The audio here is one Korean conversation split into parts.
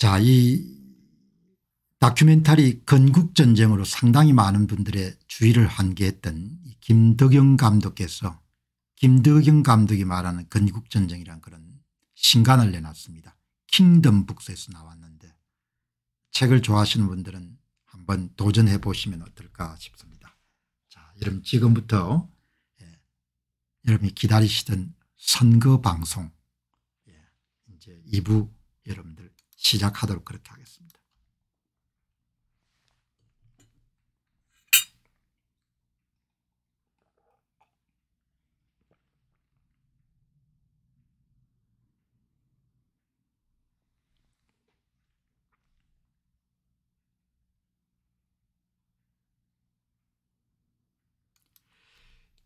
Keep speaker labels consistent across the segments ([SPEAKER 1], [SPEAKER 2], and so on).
[SPEAKER 1] 자, 이 다큐멘터리 건국전쟁으로 상당히 많은 분들의 주의를 환기했던 김덕영 감독께서 김덕영 감독이 말하는 건국전쟁이란 그런 신간을 내놨습니다. 킹덤 북스에서 나왔는데 책을 좋아하시는 분들은 한번 도전해 보시면 어떨까 싶습니다. 자, 여러분 지금부터 예, 여러분이 기다리시던 선거 방송 예, 이제 2부 여러분들 시작하도록 그렇게 하겠습니다.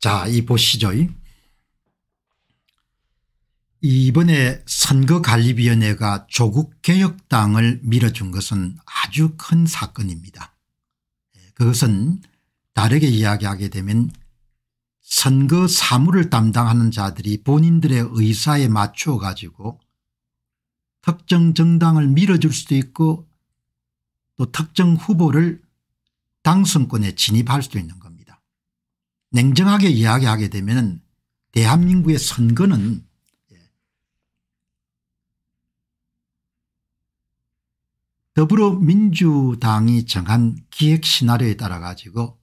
[SPEAKER 1] 자, 이 보시죠. 이번에 선거관리위원회가 조국개혁당을 밀어준 것은 아주 큰 사건입니다. 예, 그것은 다르게 이야기하게 되면 선거 사무를 담당하는 자들이 본인들의 의사에 맞추어 가지고 특정 정당을 밀어줄 수도 있고 또 특정 후보를 당선권에 진입할 수도 있는 겁니다. 냉정하게 이야기하게 되면 대한민국의 선거는 더불어민주당이 정한 기획 시나리오에 따라 가지고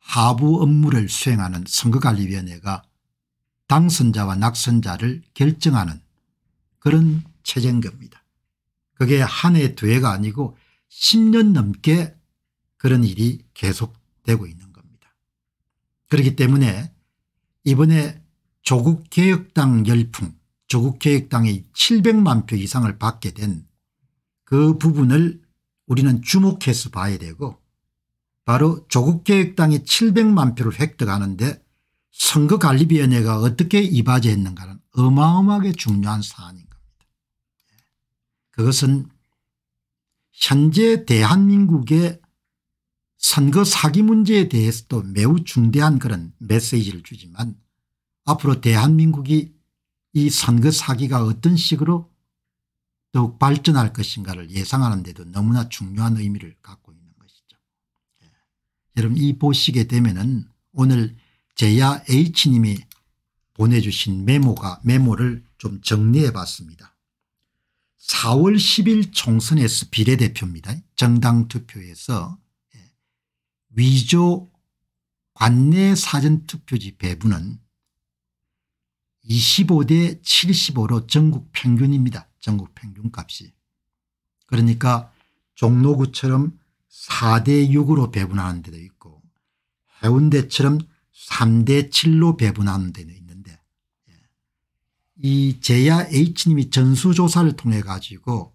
[SPEAKER 1] 하부 업무를 수행하는 선거관리위원회가 당선자와 낙선자를 결정하는 그런 체제인 겁니다. 그게 한 해 두 해가 아니고 10년 넘게 그런 일이 계속되고 있는 겁니다. 그렇기 때문에 이번에 조국개혁당 열풍 조국개혁당이 700만 표 이상을 받게 된그 부분을 우리는 주목해서 봐야 되고 바로 조국계획당이 700만 표를 획득하는데 선거관리위원회가 어떻게 이바지했는가는 어마어마하게 중요한 사안인 겁니다. 예. 그것은 현재 대한민국의 선거 사기 문제에 대해서도 매우 중대한 그런 메시지를 주지만 앞으로 대한민국이 이 선거 사기가 어떤 식으로 더욱 발전할 것인가를 예상하는 데도 너무나 중요한 의미를 갖고 있는 것이죠. 예. 여러분 이 보시게 되면은 오늘 제야 H님이 보내주신 메모가 메모를 좀 정리해 봤습니다. 4월 10일 총선에서 비례대표입니다. 정당 투표에서 예. 위조 관내 사전투표지 배분은 25대 75로 전국 평균입니다. 전국 평균값이. 그러니까 종로구처럼 4대 6으로 배분하는 데도 있고 해운대처럼 3대 7로 배분하는 데는 있는데 예. 이 제야 H님이 전수조사를 통해 가지고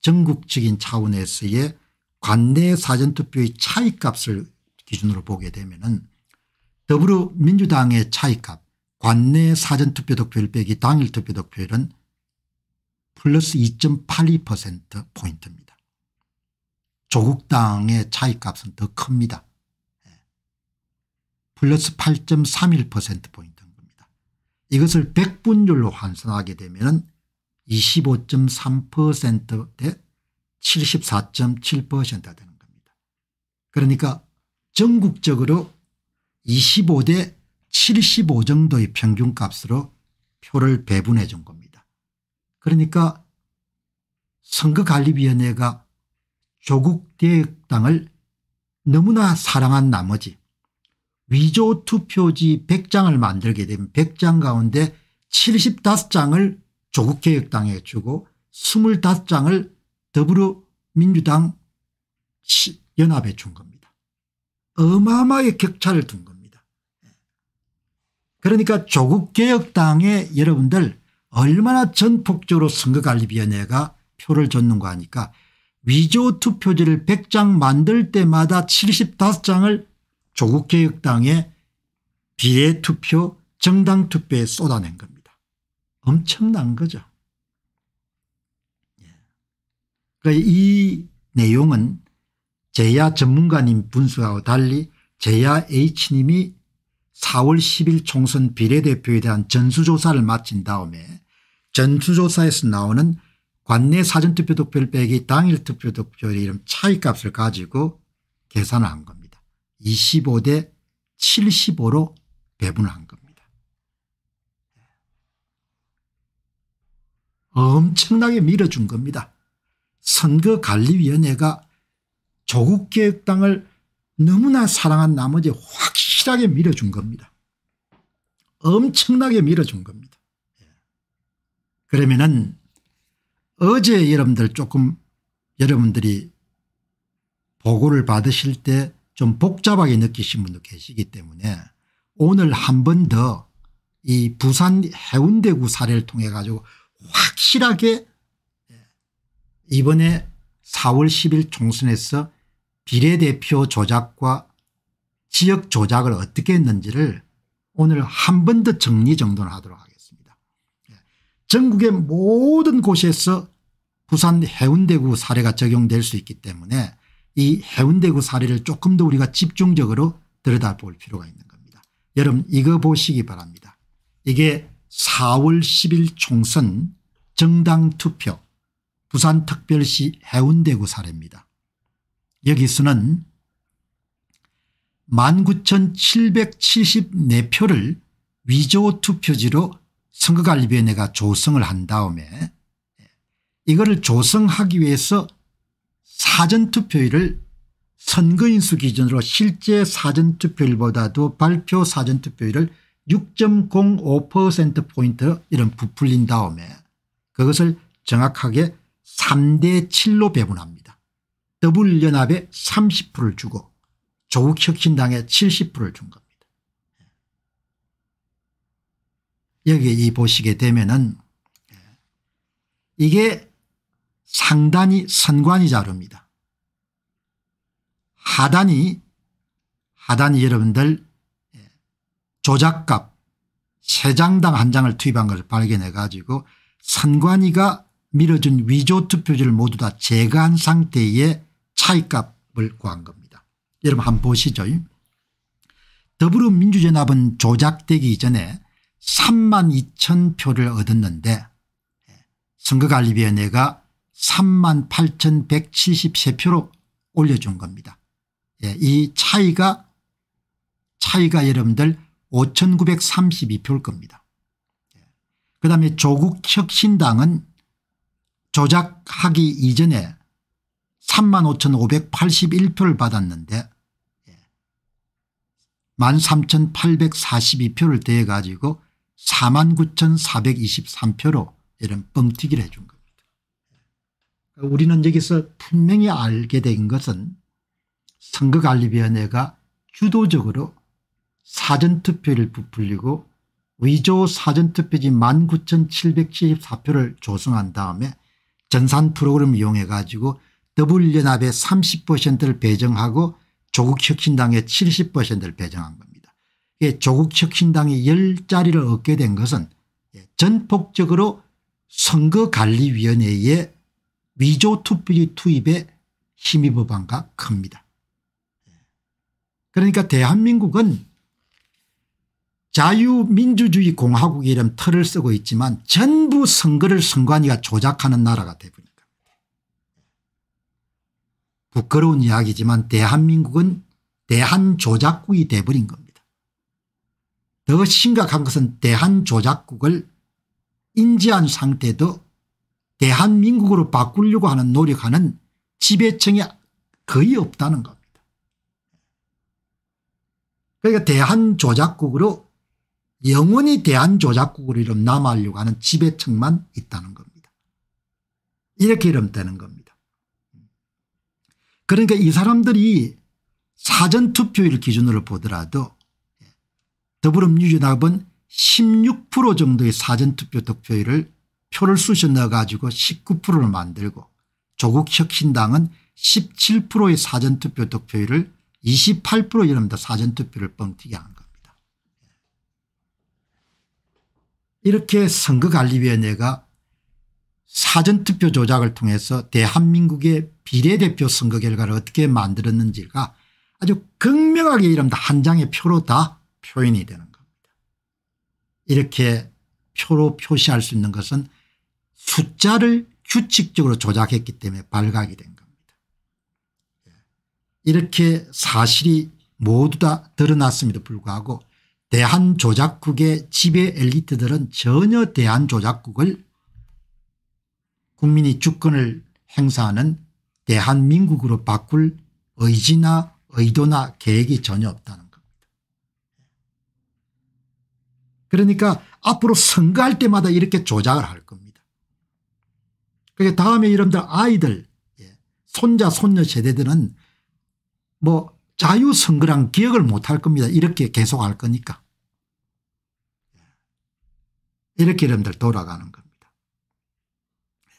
[SPEAKER 1] 전국적인 차원에서의 관내 사전투표의 차이값을 기준으로 보게 되면 은 더불어민주당의 차이값 관내 사전투표 득표율 빼기 당일 투표 득표율은 플러스 2.82%포인트입니다. 조국 당의 차이값은 더 큽니다. 예. 플러스 8.31%포인트인 겁니다. 이것을 1분율로 환산하게 되면 25.3%대 74.7%가 되는 겁니다. 그러니까 전국적으로 25 대 75 정도의 평균값으로 표를 배분해 준 겁니다. 그러니까 선거관리위원회가 조국 대혁당을 너무나 사랑한 나머지 위조 투표지 100장을 만들게 되면 100장 가운데 75장을 조국개혁당에 주고 25장을 더불어민주당 연합에 준 겁니다. 어마어마하게 격차를 둔 겁니다. 예. 그러니까 조국개혁당에 여러분들 얼마나 전폭적으로 선거관리위원회가 표를 줬는가 하니까 위조 투표지를 100장 만들 때마다 75장을 조국개혁당의 비례투표 정당투표에 쏟아낸 겁니다. 엄청난 거죠. 예. 그러니까 이 내용은 제야 전문가님 분석하고 달리 제야 H님이 4월 10일 총선 비례대표에 대한 전수조사를 마친 다음에 전투조사에서 나오는 관내 사전투표 득표율 빼기 당일 투표 득표율의 이런 차이값을 가지고 계산을 한 겁니다. 25대 75로 배분을 한 겁니다. 엄청나게 밀어준 겁니다. 선거관리위원회가 조국개혁당을 너무나 사랑한 나머지 확실하게 밀어준 겁니다. 엄청나게 밀어준 겁니다. 그러면은 어제 여러분들 조금 여러분들이 보고를 받으실 때 좀 복잡하게 느끼신 분도 계시기 때문에 오늘 한 번 더 이 부산 해운대구 사례를 통해 가지고 확실하게 예, 이번에 4월 10일 총선에서 비례대표 조작과 지역 조작을 어떻게 했는지를 오늘 한 번 더 정리정돈하도록 하겠습니다. 전국의 모든 곳에서 부산 해운대구 사례가 적용될 수 있기 때문에 이 해운대구 사례를 조금 더 우리가 집중적으로 들여다볼 필요가 있는 겁니다. 여러분 이거 보시기 바랍니다. 이게 4월 10일 총선 정당 투표 부산특별시 해운대구 사례입니다. 여기서는 19,774표를 위조 투표지로 선거관리위원회가 조성을 한 다음에 이거를 조성하기 위해서 사전투표율을 선거인수 기준으로 실제 사전투표율보다도 발표 사전투표율을 6.05%포인트 이런 부풀린 다음에 그것을 정확하게 3대 7로 배분합니다. 더불연합에 30%를 주고 조국혁신당에 70%를 준 겁니다. 여기에 이 보시게 되면은 이게 상단이 선관위 자료입니다. 하단이 하단이 여러분들 조작값 세 장당 한 장을 투입한 것을 발견해 가지고 선관위가 밀어준 위조 투표지를 모두 다 제거한 상태의 차이값을 구한 겁니다. 여러분 한번 보시죠. 더불어민주연합은 조작되기 전에 3만 2천 표를 얻었는데 선거관리위원회가 3만 8,173표로 올려준 겁니다. 예, 이 차이가 차이가 여러분들 5,932표일 겁니다. 예. 그다음에 조국 혁신당은 조작하기 이전에 35,581표를 받았는데 예. 13,842표를 대해 가지고 49,423표로 이런 뻥튀기를 해준 겁니다. 그러니까 우리는 여기서 분명히 알게 된 것은 선거관리위원회가 주도적으로 사전투표를 부풀리고 위조 사전투표지 19,774표를 조성한 다음에 전산 프로그램 이용해 가지고 더불연합의 30%를 배정하고 조국혁신당의 70%를 배정한 겁니다. 예, 조국 혁신당이 0 자리를 얻게 된 것은 예, 전폭적으로 선거관리위원회의 위조투표지 투입에 힘입어 반과 큽니다. 예. 그러니까 대한민국은 자유민주주의 공화국 이름 틀을 쓰고 있지만 전부 선거를 선관위가 조작하는 나라가 되버니다 부끄러운 이야기지만 대한민국은 대한조작국이 되버린 겁니다. 더 심각한 것은 대한조작국을 인지한 상태도 대한민국으로 바꾸려고 하는 노력하는 지배층이 거의 없다는 겁니다. 그러니까 대한조작국으로 영원히 대한조작국으로 이름 남아려고 하는 지배층만 있다는 겁니다. 이렇게 이름되는 겁니다. 그러니까 이 사람들이 사전투표일 기준으로 보더라도 더불어민주당은 16% 정도의 사전투표 득표율을 표를 쑤셔 넣어가지고 19%를 만들고 조국혁신당은 17%의 사전투표 득표율을 28%이러니다 사전투표를 뻥튀기 한 겁니다. 이렇게 선거관리위원회가 사전투표 조작을 통해서 대한민국의 비례대표 선거 결과를 어떻게 만들었는지가 아주 극명하게 이니다한 장의 표로 다 표현이 되는 겁니다. 이렇게 표로 표시할 수 있는 것은 숫자를 규칙적으로 조작했기 때문에 발각이 된 겁니다. 예. 이렇게 사실이 모두 다 드러났음에도 불구하고 대한조작국의 지배 엘리트들은 전혀 대한조작국을 국민이 주권을 행사하는 대한민국으로 바꿀 의지나 의도나 계획이 전혀 없다는 그러니까 앞으로 선거할 때마다 이렇게 조작을 할 겁니다. 그게 다음에 여러분들 아이들 예, 손자 손녀 세대들은 뭐 자유선거랑 기억을 못할 겁니다. 이렇게 계속 할 거니까. 예. 이렇게 여러분들 돌아가는 겁니다. 예.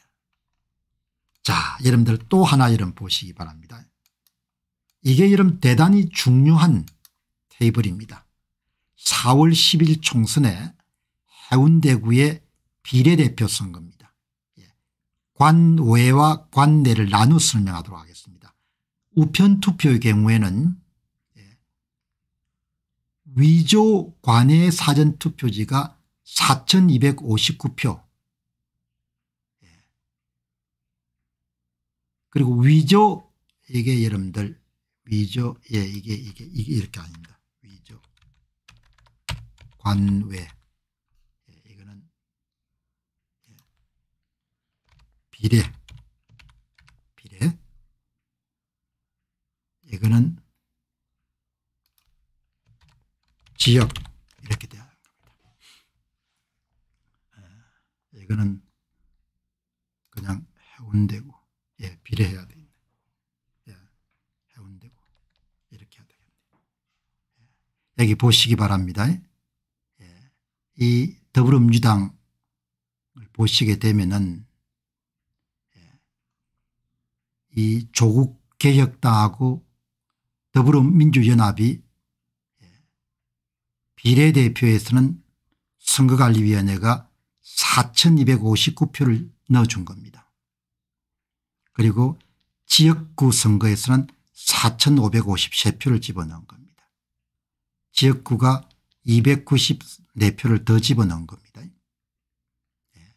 [SPEAKER 1] 자 여러분들 또 하나 여러 보시기 바랍니다. 이게 여러분 대단히 중요한 테이블입니다. 4월 10일 총선에 해운대구의 비례대표 선거입니다. 예. 관외와 관내를 나누 설명하도록 하겠습니다. 우편투표의 경우에는 예. 위조 관외 사전투표지가 4259표 예. 그리고 위조 이게 여러분들 위조 예 이게 이게 이게 이렇게 아닙니다. 관외. 예, 이거는 예, 비례. 비례. 이거는 지역 이렇게 돼요. 예, 이거는 그냥 해운대구 예 비례해야 돼. 여기 보시기 바랍니다. 이 더불어민주당을 보시게 되면은 예, 이 조국 개혁당하고 더불어민주연합이 예, 비례대표에서는 선거관리위원회가 4259표를 넣어준 겁니다. 그리고 지역구 선거에서는 4553표를 집어넣은 겁니다. 지역구가 294표를 더 집어넣은 겁니다. 예.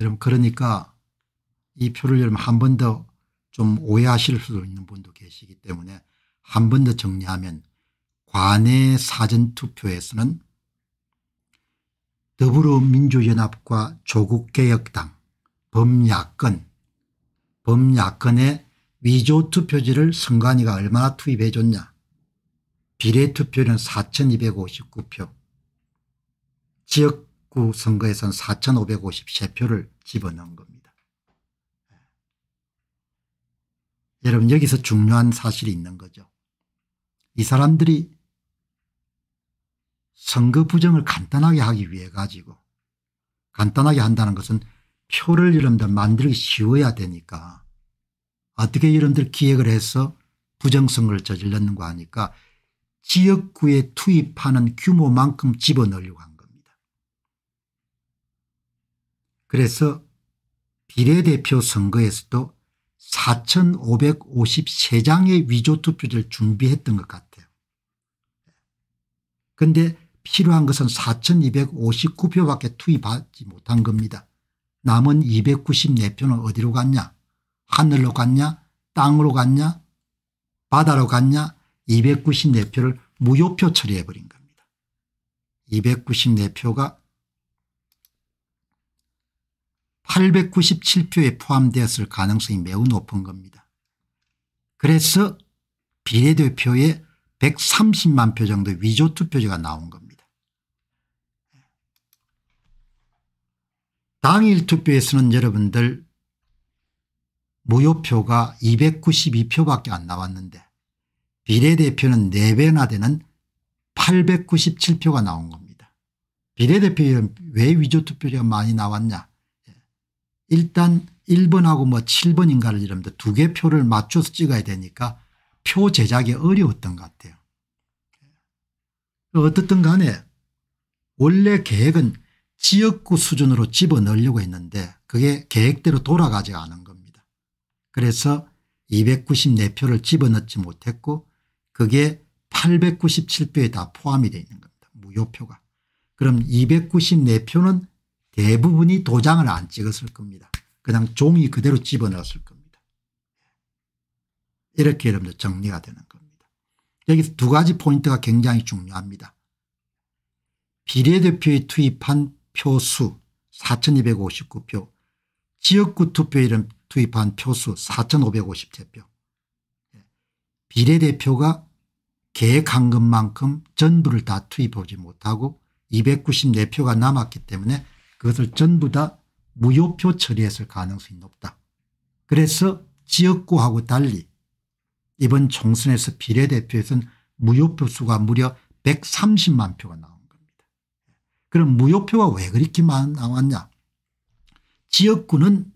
[SPEAKER 1] 여러분 그러니까 이 표를 여러분 한 번 더 좀 오해하실 수도 있는 분도 계시기 때문에 한 번 더 정리하면 관내 사전투표에서는 더불어민주연합과 조국개혁당 범야권, 범야권의 위조 투표지를 선관위가 얼마나 투입해 줬냐. 비례 투표는 4259표, 지역구 선거에선 4553표를 집어넣은 겁니다. 예. 여러분 여기서 중요한 사실이 있는 거죠. 이 사람들이 선거 부정을 간단하게 하기 위해 가지고 간단하게 한다는 것은 표를 여러분들 만들기 쉬워야 되니까 어떻게 여러분들 기획을 해서 부정성을 저질렀는가 하니까 지역구에 투입하는 규모만큼 집어넣으려고 한 겁니다. 그래서 비례대표 선거에서도 4,553장의 위조투표를 준비했던 것 같아요. 그런데 필요한 것은 4,259표밖에 투입하지 못한 겁니다. 남은 2 9 4표는 어디로 갔냐 하늘로 갔냐 땅으로 갔냐 바다로 갔냐 294표를 무효표 처리해버린 겁니다. 294표가 897표에 포함되었을 가능성이 매우 높은 겁니다. 그래서 비례대표에 130만 표 정도 위조투표제가 나온 겁니다. 당일 투표에서는 여러분들 무효표가 292표밖에 안 나왔는데 비례대표는 4배나 되는 897표가 나온 겁니다. 비례대표에 왜 위조투표가 많이 나왔냐 일단 1번하고 뭐 7번인가를 이러면데두개 표를 맞춰서 찍어야 되니까 표 제작이 어려웠던 것 같아요. 어떻든 간에 원래 계획은 지역구 수준으로 집어넣으려고 했는데 그게 계획대로 돌아가지 않은 겁니다. 그래서 294표를 집어넣지 못했고 그게 897표에 다 포함이 되어 있는 겁니다. 무효표가. 그럼 294표는 대부분이 도장을 안 찍었을 겁니다. 그냥 종이 그대로 집어넣었을 겁니다. 이렇게 여러분들 정리가 되는 겁니다. 여기서 두 가지 포인트가 굉장히 중요합니다. 비례대표에 투입한 표수 4259표 지역구 투표 이름 투입한 표수 4550제표 비례대표가 계획한 것만큼 전부를 다 투입하지 못하고 294표가 남았기 때문에 그것을 전부 다 무효표 처리했을 가능성이 높다. 그래서 지역구하고 달리 이번 총선에서 비례대표에서는 무효표 수가 무려 130만 표가 나옵니다. 그럼 무효표가 왜 그렇게 나왔냐. 지역구는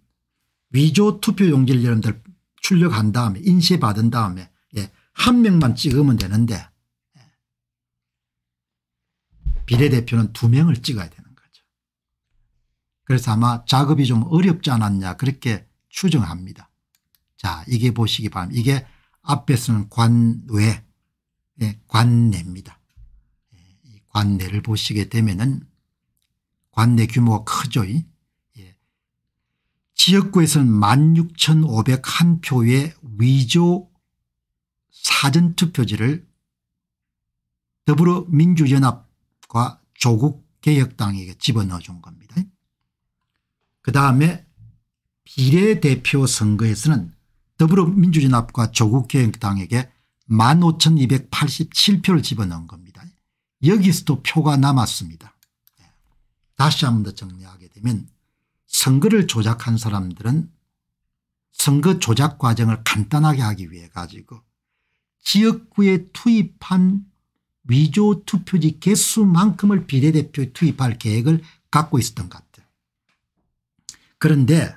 [SPEAKER 1] 위조 투표용지를 여러분들 출력한 다음에 인쇄받은 다음에 예, 한 명만 찍으면 되는데 예, 비례대표는 두 명을 찍어야 되는 거죠. 그래서 아마 작업이 좀 어렵지 않았냐 그렇게 추정합니다. 자 이게 보시기 바랍니다. 이게 앞에서는 관외 예, 관내입니다. 관내를 보시게 되면은 관내 규모가 크죠. 예. 지역구에서는 16,501표의 위조 사전투표지를 더불어민주연합과 조국개혁당에게 집어넣어 준 겁니다. 그 다음에 비례대표 선거에서는 더불어민주연합과 조국개혁당에게 15,287표를 집어넣은 겁니다. 여기서도 표가 남았습니다. 예. 다시 한 번 더 정리하게 되면 선거를 조작한 사람들은 선거 조작 과정을 간단하게 하기 위해 가지고 지역구에 투입한 위조 투표지 개수만큼을 비례대표에 투입할 계획을 갖고 있었던 것 같아요. 그런데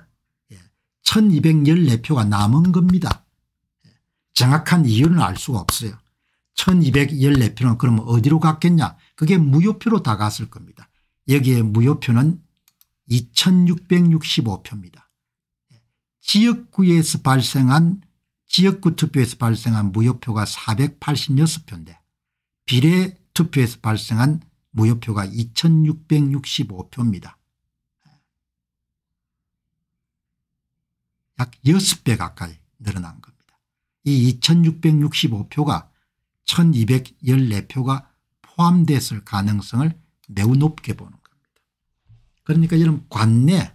[SPEAKER 1] 1214표가 예, 남은 겁니다. 예. 정확한 이유는 알 수가 없어요. 1214표는 그럼 어디로 갔겠냐 그게 무효표로 다 갔을 겁니다. 여기에 무효표는 2665표입니다. 지역구에서 발생한 지역구 투표에서 발생한 무효표가 486표인데 비례 투표에서 발생한 무효표가 2665표입니다. 약 6배 가까이 늘어난 겁니다. 이 2665표가 1214표가 포함됐을 가능성을 매우 높게 보는 겁니다. 그러니까 이런 관내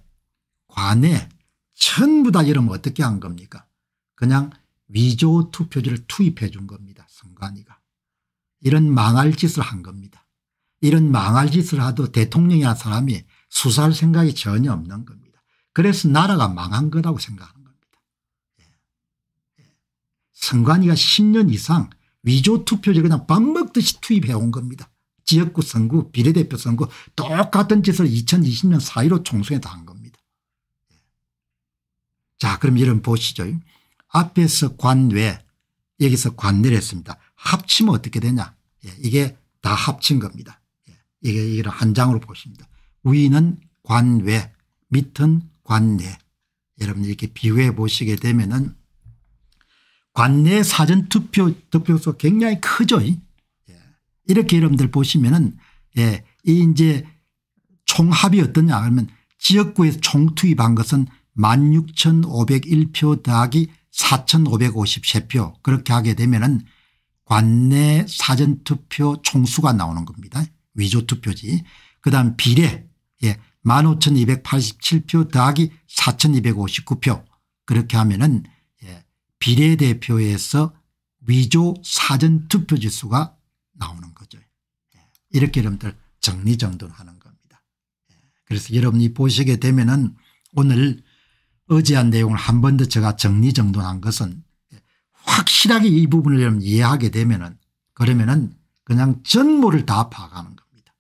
[SPEAKER 1] 관내 전부 다 이러면 어떻게 한 겁니까 그냥 위조 투표지를 투입해 준 겁니다. 선관위가. 이런 망할 짓을 한 겁니다. 이런 망할 짓을 하도 대통령이란 사람이 수사할 생각이 전혀 없는 겁니다. 그래서 나라가 망한 거라고 생각하는 겁니다. 예. 예. 선관위가 10년 이상 위조 투표제 그냥 밥 먹듯이 투입해온 겁니다. 지역구 선거 비례대표 선거 똑같은 짓을 2020년 4.15 총선에 다 한 겁니다. 예. 자 그럼 이런 보시죠. 앞에서 관외 여기서 관내를 했습니다. 합치면 어떻게 되냐 예, 이게 다 합친 겁니다. 예, 이게 이걸 한 장으로 보십니다. 위는 관외 밑은 관내 여러분 이렇게 비교해 보시게 되면은 관내 사전 투표 득표수 굉장히 크죠. 예. 이렇게 여러분들 보시면은 예, 이 이제 총합이 어떠냐 그면 지역구에서 총투입한 것은 16,501표 더하기 4,553표 그렇게 하게 되면은 관내 사전투표 총수가 나오는 겁니다. 위조투표지. 그다음 비례 예, 15,287표 더하기 4,259표 그렇게 하면은 비례대표에서 위조 사전 투표지수가 나오는 거죠. 예. 이렇게 여러분들 정리정돈하는 겁니다. 예. 그래서 여러분이 보시게 되면 은 오늘 어제한 내용을 한 번 더 제가 정리정돈한 것은 예. 확실하게 이 부분을 여러분 이해하게 되면 은 그러면 은 그냥 전모를 다 파악하는 겁니다.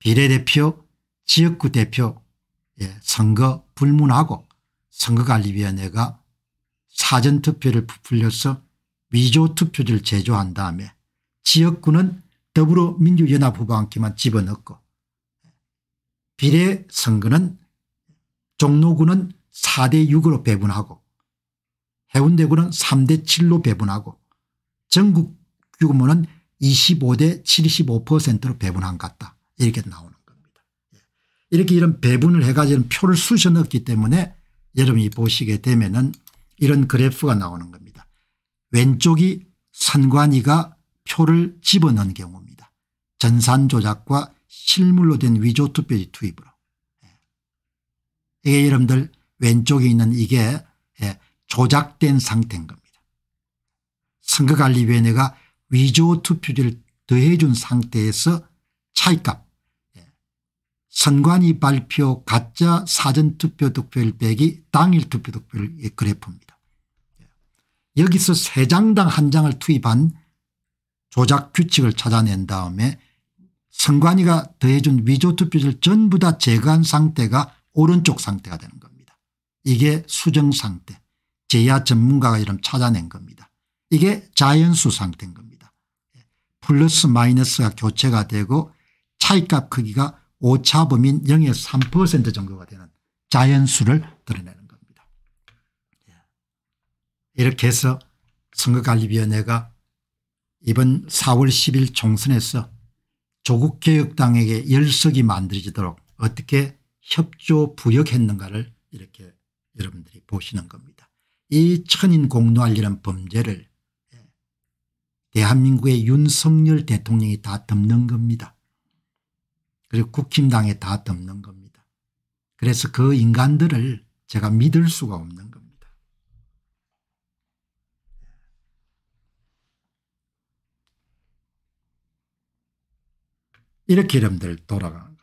[SPEAKER 1] 비례대표 지역구 대표 선거 불문하고 선거관리위원회가 사전투표를 부풀려서 위조투표지를 제조한 다음에 지역구는 더불어민주연합 후보 한 끼만 집어넣고 비례 선거는 종로구는 4대 6으로 배분하고 해운대구는 3대 7로 배분하고 전국 규모는 25대 75%로 배분한 것 같다. 이렇게 나오는 겁니다. 예. 이렇게 이런 배분을 해가지고 표를 쑤셔 넣기 때문에 여러분이 보시게 되면은 이런 그래프가 나오는 겁니다. 왼쪽이 선관위가 표를 집어넣은 경우입니다. 전산 조작과 실물로 된 위조 투표지 투입으로. 예. 이게 여러분들 왼쪽에 있는 이게 예, 조작된 상태인 겁니다. 선거관리위원회가 위조 투표지를 더해준 상태에서 차이값 선관위 발표 가짜 사전투표 득표율 빼기 당일 투표 득표율 예, 그래프입니다. 예. 여기서 세 장당 한 장을 투입한 조작 규칙을 찾아낸 다음에 선관위가 더해준 위조 투표지를 전부 다 제거한 상태가 오른쪽 상태가 되는 겁니다. 이게 수정 상태 제야 전문가가 이름 찾아낸 겁니다. 이게 자연수 상태인 겁니다. 예. 플러스 마이너스가 교체가 되고 차이값 크기가 오차 범인 0에3% 정도가 되는 자연수를 드러내는 겁니다. 예. 이렇게 해서 선거관리위원회가 이번 4월 10일 총선에서 조국개혁당에게 1석이 만들어지도록 어떻게 협조 부역했는가를 이렇게 여러분들이 보시는 겁니다. 이 천인 공노할리는 범죄를 예, 대한민국의 윤석열 대통령이 다 덮는 겁니다. 그리고 국힘당에 다 덮는 겁니다. 그래서 그 인간들을 제가 믿을 수가 없는 겁니다. 이렇게 여러분들 돌아가